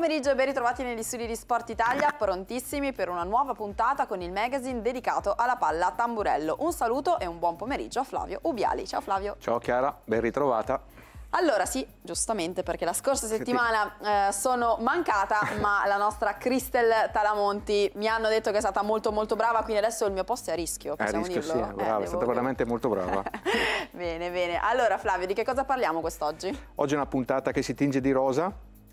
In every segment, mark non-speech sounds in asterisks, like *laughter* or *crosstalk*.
pomeriggio e ben ritrovati negli studi di Sport Italia, prontissimi per una nuova puntata con il magazine dedicato alla palla tamburello. Un saluto e un buon pomeriggio a Flavio Ubiali. Ciao Flavio. Ciao Chiara, ben ritrovata. Allora sì, giustamente perché la scorsa settimana eh, sono mancata *laughs* ma la nostra Cristel Talamonti mi hanno detto che è stata molto molto brava quindi adesso il mio posto è a rischio, eh, possiamo a rischio, dirlo? Sì, eh, brava, eh, è stata veramente molto brava. *laughs* bene, bene. Allora Flavio, di che cosa parliamo quest'oggi? Oggi è una puntata che si tinge di rosa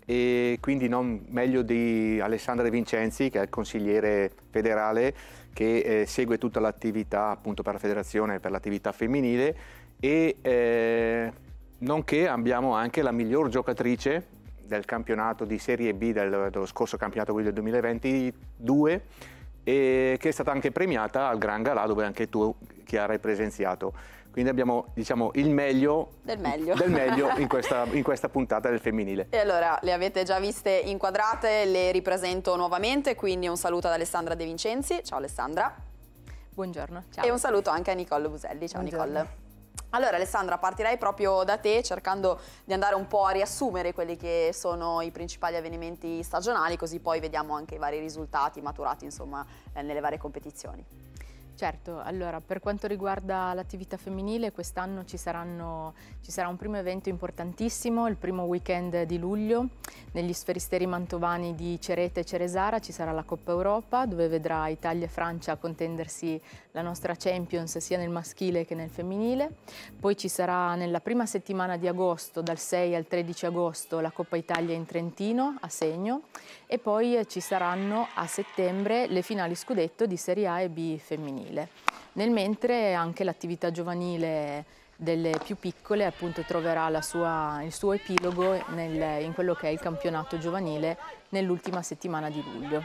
e quindi non meglio di Alessandra De Vincenzi che è il consigliere federale che eh, segue tutta l'attività appunto per la federazione per l'attività femminile e eh, nonché abbiamo anche la miglior giocatrice del campionato di Serie B del, dello scorso campionato del 2022 e che è stata anche premiata al Gran Galà dove anche tu Chiara hai presenziato. Quindi abbiamo diciamo, il meglio del meglio, del meglio *laughs* in, questa, in, questa, puntata del femminile. E allora le avete già viste inquadrate, le ripresento nuovamente, quindi un saluto ad Alessandra De Vincenzi. Ciao Alessandra. Buongiorno. Ciao. E un saluto anche a Nicole Buselli. Ciao Buongiorno. Nicole. Allora Alessandra, partirei proprio da te cercando di andare un po' a riassumere quelli che sono i principali avvenimenti stagionali, così poi vediamo anche i vari risultati maturati insomma, eh, nelle varie competizioni. Certo, allora per quanto riguarda l'attività femminile quest'anno ci, ci, sarà un primo evento importantissimo, il primo weekend di luglio, negli sferisteri mantovani di Cerete e Ceresara ci sarà la Coppa Europa dove vedrà Italia e Francia contendersi la nostra Champions sia nel maschile che nel femminile, poi ci sarà nella prima settimana di agosto dal 6 al 13 agosto la Coppa Italia in Trentino a segno e poi ci saranno a settembre le finali scudetto di Serie A e B femminile giovanile. Nel mentre anche l'attività giovanile delle più piccole appunto troverà sua, il suo epilogo nel, in quello che è il campionato giovanile nell'ultima settimana di luglio.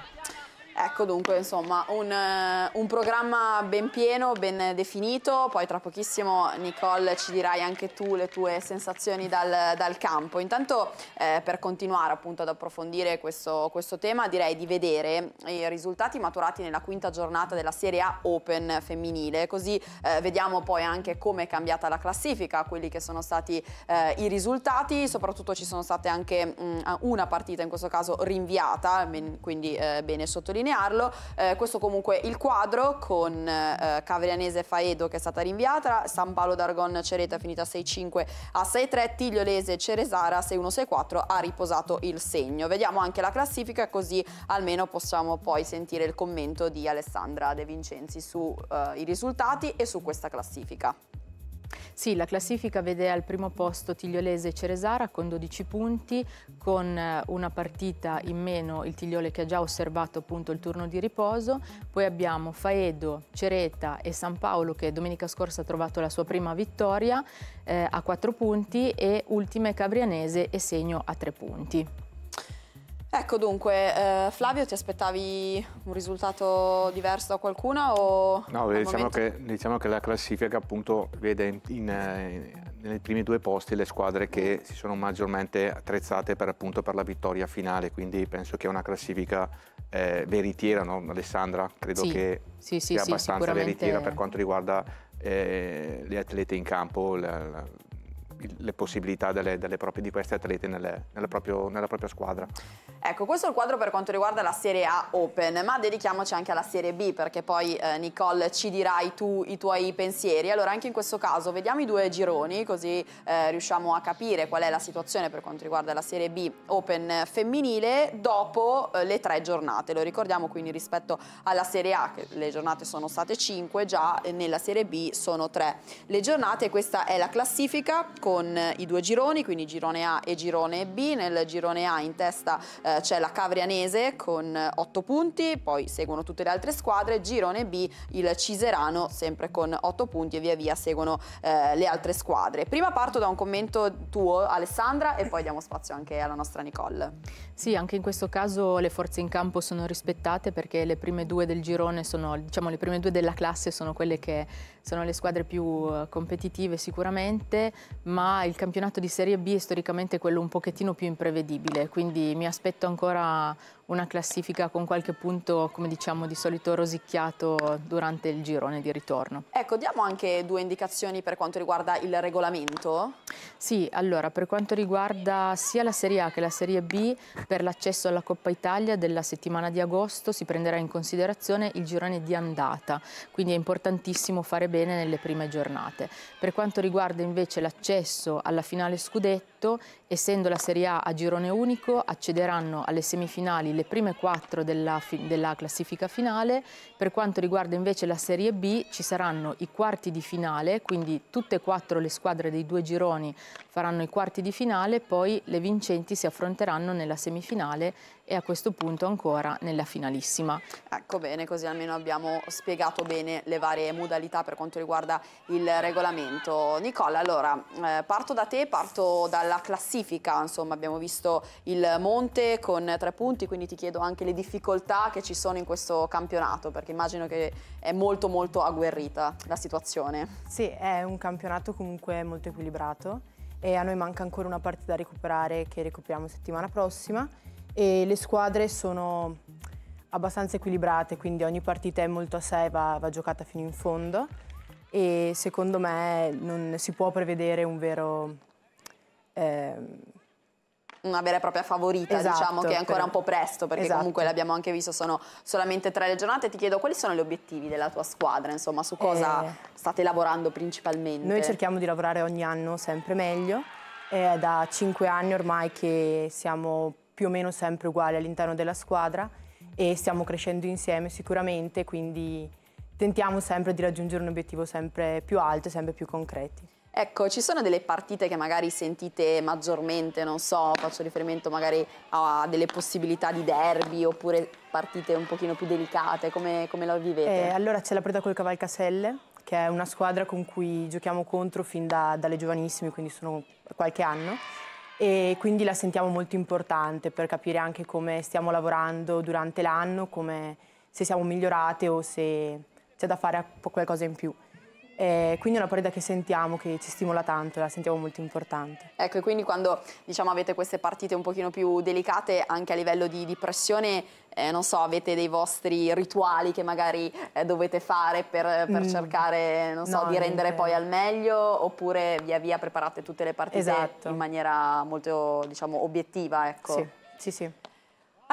Ecco dunque insomma un, eh, un, programma ben pieno, ben definito, poi tra pochissimo Nicole ci dirai anche tu le tue sensazioni dal, dal campo. Intanto eh, per continuare appunto ad approfondire questo, questo tema direi di vedere i risultati maturati nella quinta giornata della Serie A Open femminile, così eh, vediamo poi anche come è cambiata la classifica, quelli che sono stati eh, i risultati, soprattutto ci sono state anche mh, mm, una partita in questo caso rinviata, ben, quindi eh, bene sottolineata sottolinearlo. Eh, questo comunque il quadro con eh, Cavrianese Faedo che è stata rinviata, San Paolo d'Argon Cereta finita 6-5 a 6-3, Tigliolese Ceresara 6-1-6-4 ha riposato il segno. Vediamo anche la classifica così almeno possiamo poi sentire il commento di Alessandra De Vincenzi sui eh, risultati e su questa classifica. Sì, la classifica vede al primo posto Tigliolese e Ceresara con 12 punti, con eh, una partita in meno il Tigliole che ha già osservato appunto il turno di riposo, poi abbiamo Faedo, Cereta e San Paolo che domenica scorsa ha trovato la sua prima vittoria eh, a 4 punti e ultime Cabrianese e Segno a 3 punti. Ecco dunque, eh, Flavio, ti aspettavi un risultato diverso da qualcuna? O no, diciamo, momento... che, diciamo, che, la classifica appunto vede in, in, eh, nei primi due posti le squadre che si sono maggiormente attrezzate per, appunto, per la vittoria finale, quindi penso che è una classifica eh, veritiera, no? Alessandra? Credo sì, che sì, sì, sia abbastanza veritiera per quanto riguarda eh, le atlete in campo, la, la, le possibilità delle, delle proprie, di questi atleti nelle, nelle proprio, nella propria squadra. Ecco, questo è il quadro per quanto riguarda la Serie A Open, ma dedichiamoci anche alla Serie B perché poi eh, Nicole ci dirai tu i tuoi pensieri. Allora anche in questo caso vediamo i due gironi così eh, riusciamo a capire qual è la situazione per quanto riguarda la Serie B Open femminile dopo eh, le tre giornate. Lo ricordiamo quindi rispetto alla Serie A che le giornate sono state cinque, già nella Serie B sono tre le giornate. Questa è la classifica con con i due gironi, quindi girone A e girone B. Nel girone A in testa eh, c'è la Cavrianese con 8 eh, punti, poi seguono tutte le altre squadre. Girone B il Ciserano sempre con 8 punti e via via seguono eh, le altre squadre. Prima parto da un commento tuo Alessandra e poi diamo spazio anche alla nostra Nicole. Sì, anche in questo caso le forze in campo sono rispettate perché le prime due del girone sono, diciamo, le prime due della classe sono quelle che sono le squadre più eh, competitive sicuramente, ma il campionato di Serie B è storicamente quello un pochettino più imprevedibile, quindi mi aspetto ancora una classifica con qualche punto, come diciamo di solito, rosicchiato durante il girone di ritorno. Ecco, diamo anche due indicazioni per quanto riguarda il regolamento. Sì, allora, per quanto riguarda sia la Serie A che la Serie B, per l'accesso alla Coppa Italia della settimana di agosto si prenderà in considerazione il girone di andata, quindi è importantissimo fare bene nelle prime giornate. Per quanto riguarda invece l'accesso alla finale scudetto, essendo la Serie A a girone unico, accederanno alle semifinali le le prime quattro della, della, classifica finale. Per quanto riguarda invece la Serie B ci saranno i quarti di finale, quindi tutte e quattro le squadre dei due gironi faranno i quarti di finale, poi le vincenti si affronteranno nella semifinale e a questo punto ancora nella finalissima. Ecco bene, così almeno abbiamo spiegato bene le varie modalità per quanto riguarda il regolamento. Nicola, allora eh, parto da te, parto dalla classifica, insomma abbiamo visto il Monte con tre punti, quindi ti chiedo anche le difficoltà che ci sono in questo campionato, perché immagino che è molto molto agguerrita la situazione. Sì, è un campionato comunque molto equilibrato e a noi manca ancora una partita da recuperare che recuperiamo settimana prossima e le squadre sono abbastanza equilibrate, quindi ogni partita è molto a sé, va, va giocata fino in fondo e secondo me non si può prevedere un vero... Eh, una vera e propria favorita, esatto, diciamo che è ancora però... un po' presto, perché esatto. comunque l'abbiamo anche visto, sono solamente tre le giornate. Ti chiedo quali sono gli obiettivi della tua squadra, insomma, su cosa eh... state lavorando principalmente? Noi cerchiamo di lavorare ogni anno sempre meglio. È da cinque anni ormai che siamo più o meno sempre uguali all'interno della squadra e stiamo crescendo insieme sicuramente, quindi tentiamo sempre di raggiungere un obiettivo sempre più alto e sempre più concreti. Ecco, ci sono delle partite che magari sentite maggiormente, non so, faccio riferimento magari a delle possibilità di derby oppure partite un pochino più delicate, come, come lo vivete? Eh, allora c'è la partita col Cavalcaselle, che è una squadra con cui giochiamo contro fin da, dalle giovanissime, quindi sono qualche anno, e quindi la sentiamo molto importante per capire anche come stiamo lavorando durante l'anno, se siamo migliorate o se c'è da fare qualcosa in più. E quindi è una partita che sentiamo, che ci stimola tanto, la sentiamo molto importante. Ecco, e quindi quando diciamo, avete queste partite un pochino più delicate, anche a livello di, di pressione, eh, non so, avete dei vostri rituali che magari eh, dovete fare per, per mm. cercare, non so, no, di rendere niente. poi al meglio, oppure via via preparate tutte le partite esatto. in maniera molto, diciamo, obiettiva, ecco. Sì, sì, sì.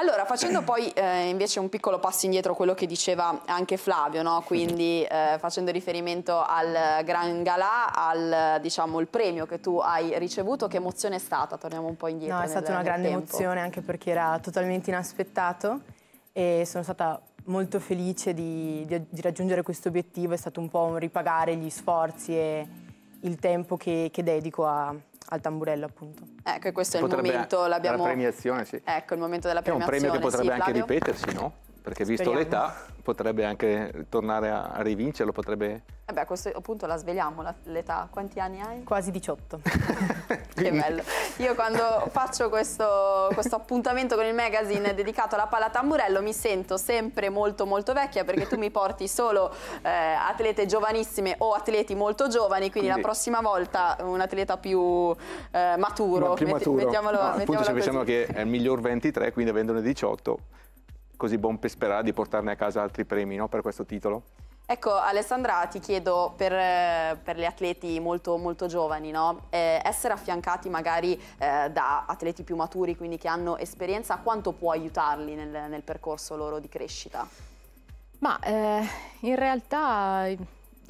Allora, facendo poi eh, invece un piccolo passo indietro a quello che diceva anche Flavio, no? quindi eh, facendo riferimento al Gran Galà, al diciamo, premio che tu hai ricevuto, che emozione è stata? Torniamo un po' indietro. No, è stata una grande tempo. emozione anche perché era totalmente inaspettato e sono stata molto felice di, di, di raggiungere questo obiettivo, è stato un po' un ripagare gli sforzi e il tempo che, che dedico a, al tamburello appunto. Ecco, e questo potrebbe è il momento, l'abbiamo... La premiazione, sì. Ecco, il momento della premiazione. È un premio che potrebbe sì, anche ripetersi, no? perché visto l'età potrebbe anche tornare a rivincerlo, potrebbe... Eh beh, a questo punto la svegliamo l'età, quanti anni hai? Quasi 18. *laughs* che bello. Io quando faccio questo, questo appuntamento con il magazine dedicato alla palla tamburello mi sento sempre molto molto vecchia perché tu mi porti solo eh, atlete giovanissime o atleti molto giovani, quindi, quindi... la prossima volta un atleta più eh, maturo. Ma più maturo. Met- mettiamolo, no, mettiamolo appunto, così. che è il miglior 23, quindi avendone 18 così buon per sperare di portarne a casa altri premi no, per questo titolo. Ecco Alessandra ti chiedo per, eh, per gli atleti molto, molto giovani, no? eh, essere affiancati magari eh, da atleti più maturi, quindi che hanno esperienza, quanto può aiutarli nel, nel percorso loro di crescita? Ma eh, in realtà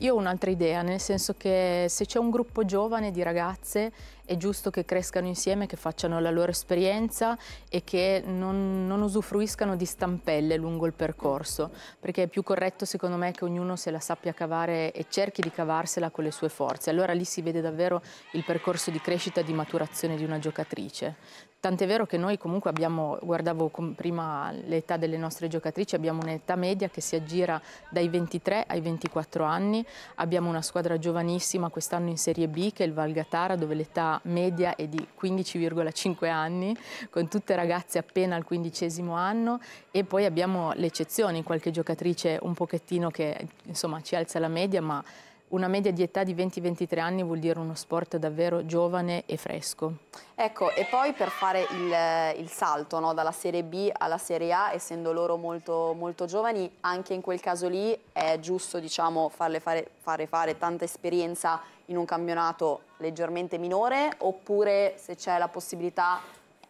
io ho un'altra idea, nel senso che se c'è un gruppo giovane di ragazze è giusto che crescano insieme, che facciano la loro esperienza e che non, non, usufruiscano di stampelle lungo il percorso, perché è più corretto secondo me che ognuno se la sappia cavare e cerchi di cavarsela con le sue forze. Allora lì si vede davvero il percorso di crescita e di maturazione di una giocatrice. Tant'è vero che noi comunque abbiamo, guardavo prima l'età delle nostre giocatrici, abbiamo un'età media che si aggira dai 23 ai 24 anni, abbiamo una squadra giovanissima quest'anno in Serie B che è il Valgatara dove l'età media è di 15,5 anni, con tutte ragazze appena al quindicesimo anno e poi abbiamo l'eccezione, qualche giocatrice un pochettino che insomma ci alza la media ma una media di età di 20-23 anni vuol dire uno sport davvero giovane e fresco. Ecco, e poi per fare il, il salto no, dalla Serie B alla Serie A, essendo loro molto, molto giovani, anche in quel caso lì è giusto diciamo, farle fare, fare, fare tanta esperienza in un campionato leggermente minore, oppure se c'è la possibilità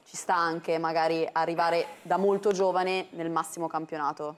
ci sta anche magari arrivare da molto giovane nel massimo campionato?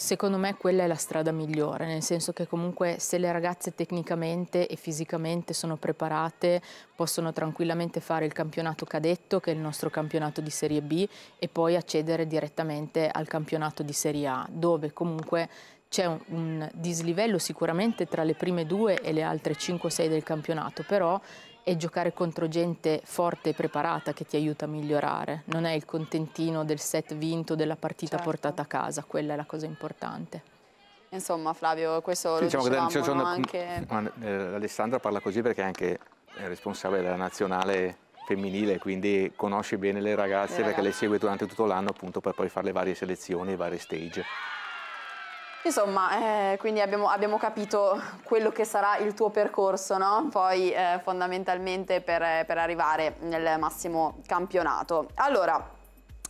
Secondo me quella è la strada migliore, nel senso che comunque se le ragazze tecnicamente e fisicamente sono preparate possono tranquillamente fare il campionato cadetto, che è il nostro campionato di Serie B, e poi accedere direttamente al campionato di Serie A, dove comunque c'è un, un dislivello sicuramente tra le prime due e le altre 5-6 del campionato, però è giocare contro gente forte e preparata che ti aiuta a migliorare, non è il contentino del set vinto, della partita certo. portata a casa, quella è la cosa importante. Insomma Flavio, questo sì, lo diciamo dicevamo che sono, anche... Mm, eh, Alessandra parla così perché è anche eh, responsabile della nazionale femminile, quindi conosce bene le ragazze, le eh. ragazze. perché le segue durante tutto l'anno appunto per poi fare le varie selezioni e i vari stage. Insomma, eh, quindi abbiamo, abbiamo, capito quello che sarà il tuo percorso, no? Poi eh, fondamentalmente per, per, arrivare nel massimo campionato. Allora,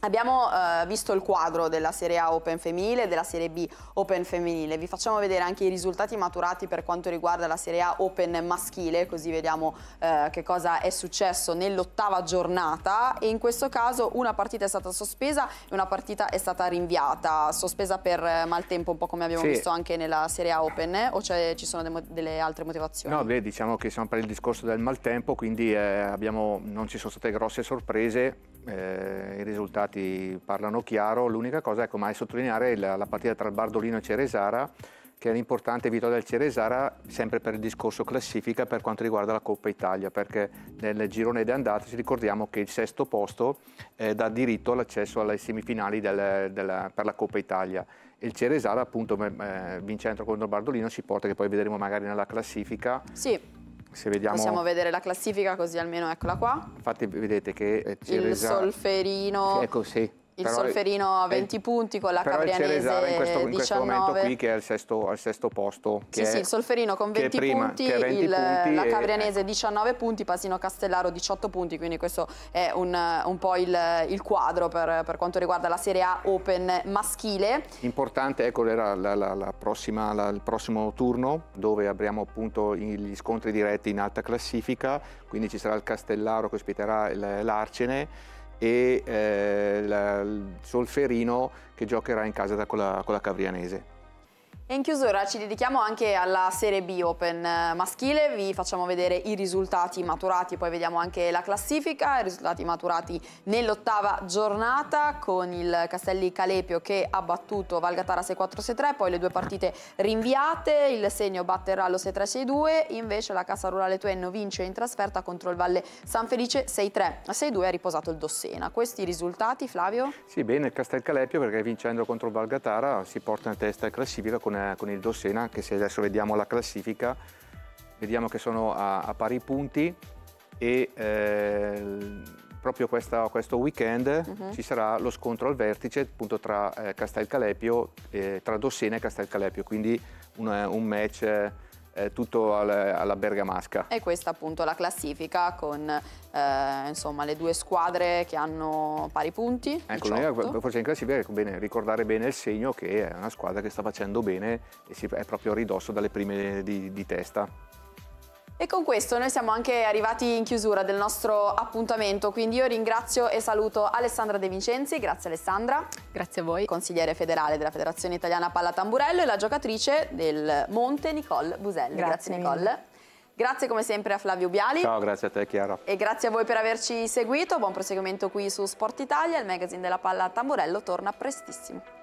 Abbiamo eh, visto il quadro della Serie A Open femminile e della Serie B Open femminile, vi facciamo vedere anche i risultati maturati per quanto riguarda la Serie A Open maschile, così vediamo eh, che cosa è successo nell'ottava giornata e in questo caso una partita è stata sospesa e una partita è stata rinviata, sospesa per eh, maltempo un po' come abbiamo sì. visto anche nella Serie A Open eh? o ci sono delle altre motivazioni? No, beh, diciamo che siamo per il discorso del maltempo, quindi eh, abbiamo, non ci sono state grosse sorprese eh, i risultati parlano chiaro, l'unica cosa ecco, ma è sottolineare la, la partita tra il Bardolino e Ceresara che è un'importante vittoria del Ceresara sempre per il discorso classifica per quanto riguarda la Coppa Italia, perché nel girone d'andata ci ricordiamo che il sesto posto eh, dà diritto all'accesso alle semifinali del, del, per la Coppa Italia. Il Ceresara appunto eh, vincendo contro il Bardolino si porta, che poi vedremo magari nella classifica, sì se vediamo... Possiamo vedere la classifica così almeno eccola qua. Infatti vedete che... Eh, Il resa... solferino... Ecco, sì il però, Solferino a 20 eh, punti con la Cabrianese in questo, in questo momento qui che è al sesto, al sesto posto. Sì, è, sì, il Solferino con 20 prima, punti, 20 il, punti la Cabrianese ecco. e, 19 punti, Pasino Castellaro 18 punti, quindi questo è un, un po' il, il quadro per, per, quanto riguarda la Serie A Open maschile. Importante, ecco, la, la, la, prossima, il prossimo turno dove avremo appunto gli scontri diretti in alta classifica, quindi ci sarà il Castellaro che ospiterà l'Arcene e eh, la, il solferino che giocherà in casa con la, con la Cavrianese. E in chiusura ci dedichiamo anche alla Serie B Open eh, maschile, vi facciamo vedere i risultati maturati, poi vediamo anche la classifica, i risultati maturati nell'ottava giornata con il Castelli Calepio che ha battuto Valgatara 6-4-6-3, poi le due partite rinviate, il segno batterà lo 6-3-6-2, invece la Cassa Rurale Tuenno vince in trasferta contro il Valle San Felice 6-3, a 6-2 ha riposato il Dossena. Questi risultati Flavio? Sì bene, il Castel Calepio perché vincendo contro il Valgatara si porta in testa il classifica con eh, con, il Dossena, anche se adesso vediamo la classifica, vediamo che sono a, a pari punti e eh, proprio questa, questo weekend uh mhm. -huh. ci sarà lo scontro al vertice appunto, tra eh, Castel Calepio, eh, tra Dossena e Castel Calepio, quindi un, eh, un match eh, eh, tutto al, alla bergamasca. E questa appunto la classifica con eh, insomma, le due squadre che hanno pari punti. Ecco, noi forse in classifica è ecco, bene ricordare bene il segno che è una squadra che sta facendo bene e si, è proprio a ridosso dalle prime di, di testa. E con questo noi siamo anche arrivati in chiusura del nostro appuntamento, quindi io ringrazio e saluto Alessandra De Vincenzi, grazie Alessandra. Grazie a voi. Consigliere federale della Federazione Italiana Palla Tamburello e la giocatrice del Monte Nicole Buselli. Grazie, grazie Nicole. Grazie come sempre a Flavio Biali. Ciao, grazie a te Chiara. E grazie a voi per averci seguito, buon proseguimento qui su Sport Italia, il magazine della Palla Tamburello torna prestissimo.